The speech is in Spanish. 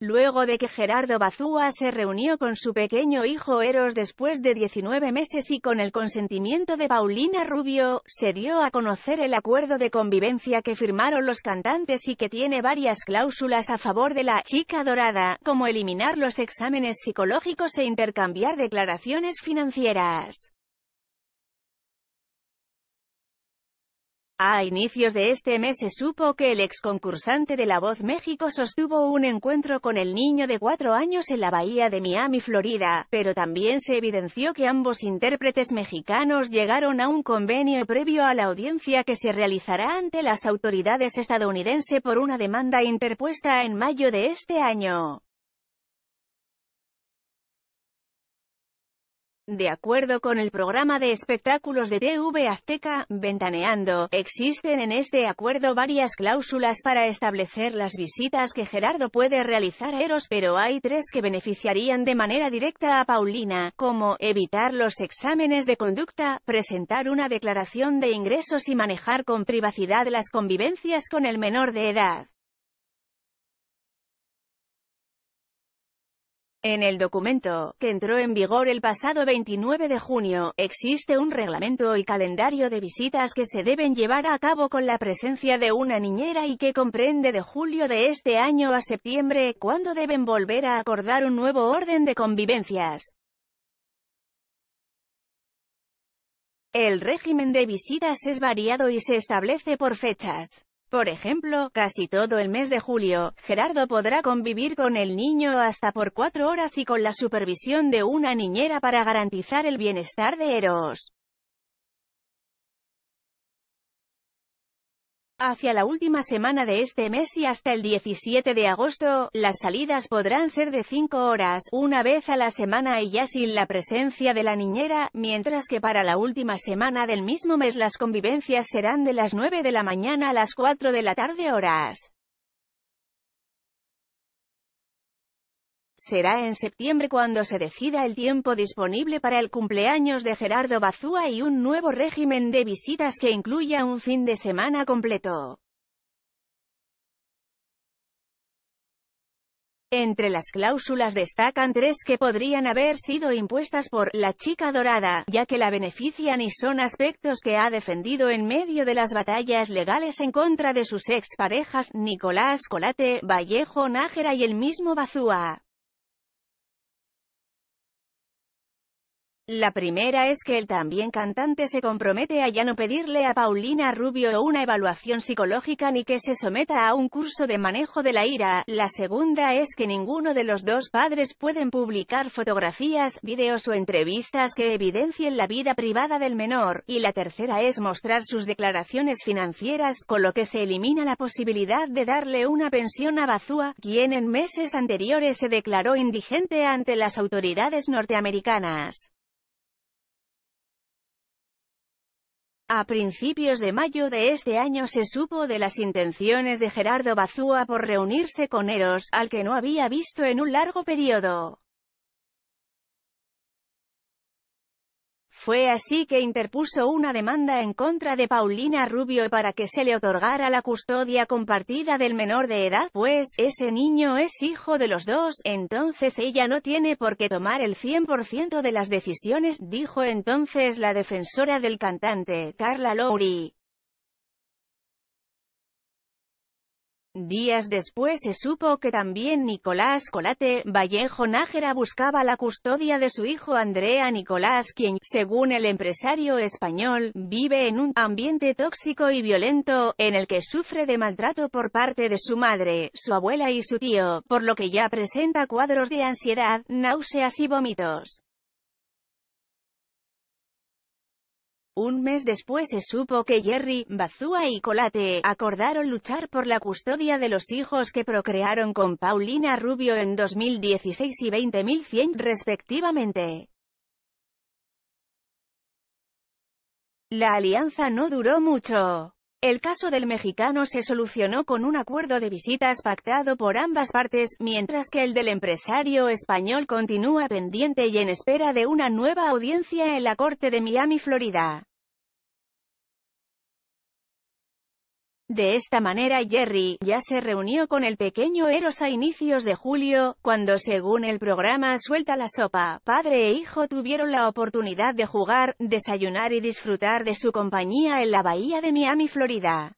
Luego de que Gerardo Bazúa se reunió con su pequeño hijo Eros después de 19 meses y con el consentimiento de Paulina Rubio, se dio a conocer el acuerdo de convivencia que firmaron los cantantes y que tiene varias cláusulas a favor de la «chica dorada», como eliminar los exámenes psicológicos e intercambiar declaraciones financieras. A inicios de este mes se supo que el ex concursante de La Voz México sostuvo un encuentro con el niño de cuatro años en la bahía de Miami, Florida, pero también se evidenció que ambos intérpretes mexicanos llegaron a un convenio previo a la audiencia que se realizará ante las autoridades estadounidenses por una demanda interpuesta en mayo de este año. De acuerdo con el programa de espectáculos de TV Azteca, Ventaneando, existen en este acuerdo varias cláusulas para establecer las visitas que Gerardo puede realizar a Eros, pero hay tres que beneficiarían de manera directa a Paulina, como evitar los exámenes de conducta, presentar una declaración de ingresos y manejar con privacidad las convivencias con el menor de edad. En el documento, que entró en vigor el pasado 29 de junio, existe un reglamento y calendario de visitas que se deben llevar a cabo con la presencia de una niñera y que comprende de julio de este año a septiembre, cuando deben volver a acordar un nuevo orden de convivencias. El régimen de visitas es variado y se establece por fechas. Por ejemplo, casi todo el mes de julio, Gerardo podrá convivir con el niño hasta por cuatro horas y con la supervisión de una niñera para garantizar el bienestar de Eros. Hacia la última semana de este mes y hasta el 17 de agosto, las salidas podrán ser de 5 horas, una vez a la semana y ya sin la presencia de la niñera, mientras que para la última semana del mismo mes las convivencias serán de las 9 de la mañana a las 4 de la tarde horas. Será en septiembre cuando se decida el tiempo disponible para el cumpleaños de Gerardo Bazúa y un nuevo régimen de visitas que incluya un fin de semana completo. Entre las cláusulas destacan tres que podrían haber sido impuestas por la chica dorada, ya que la benefician y son aspectos que ha defendido en medio de las batallas legales en contra de sus parejas Nicolás Colate, Vallejo Nájera y el mismo Bazúa. La primera es que el también cantante se compromete a ya no pedirle a Paulina Rubio una evaluación psicológica ni que se someta a un curso de manejo de la ira. La segunda es que ninguno de los dos padres pueden publicar fotografías, videos o entrevistas que evidencien la vida privada del menor. Y la tercera es mostrar sus declaraciones financieras, con lo que se elimina la posibilidad de darle una pensión a Bazúa, quien en meses anteriores se declaró indigente ante las autoridades norteamericanas. A principios de mayo de este año se supo de las intenciones de Gerardo Bazúa por reunirse con Eros, al que no había visto en un largo periodo. Fue así que interpuso una demanda en contra de Paulina Rubio para que se le otorgara la custodia compartida del menor de edad, pues, ese niño es hijo de los dos, entonces ella no tiene por qué tomar el 100% de las decisiones, dijo entonces la defensora del cantante, Carla Lowry. Días después se supo que también Nicolás Colate Vallejo Nájera buscaba la custodia de su hijo Andrea Nicolás quien, según el empresario español, vive en un ambiente tóxico y violento, en el que sufre de maltrato por parte de su madre, su abuela y su tío, por lo que ya presenta cuadros de ansiedad, náuseas y vómitos. Un mes después se supo que Jerry, Bazúa y Colate acordaron luchar por la custodia de los hijos que procrearon con Paulina Rubio en 2016 y 20.100 respectivamente. La alianza no duró mucho. El caso del mexicano se solucionó con un acuerdo de visitas pactado por ambas partes, mientras que el del empresario español continúa pendiente y en espera de una nueva audiencia en la Corte de Miami, Florida. De esta manera Jerry, ya se reunió con el pequeño Eros a inicios de julio, cuando según el programa Suelta la Sopa, padre e hijo tuvieron la oportunidad de jugar, desayunar y disfrutar de su compañía en la bahía de Miami, Florida.